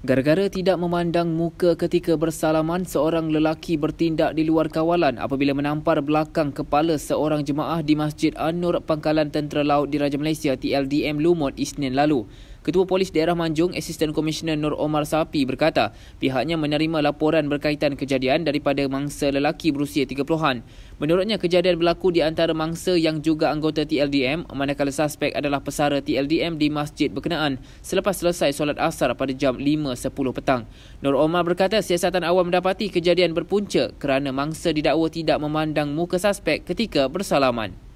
Gara-gara tidak memandang muka ketika bersalaman, seorang lelaki bertindak di luar kawalan apabila menampar belakang kepala seorang jemaah di Masjid An Nur Pangkalan Tentera Laut di Raja Malaysia TLDM Lumut Isnin lalu. Ketua Polis Daerah Manjung, Assistant Commissioner Nur Omar Sapi berkata pihaknya menerima laporan berkaitan kejadian daripada mangsa lelaki berusia 30-an. Menurutnya kejadian berlaku di antara mangsa yang juga anggota TLDM manakala suspek adalah pesara TLDM di masjid berkenaan selepas selesai solat asar pada jam 5.10 petang. Nur Omar berkata siasatan awam mendapati kejadian berpunca kerana mangsa didakwa tidak memandang muka suspek ketika bersalaman.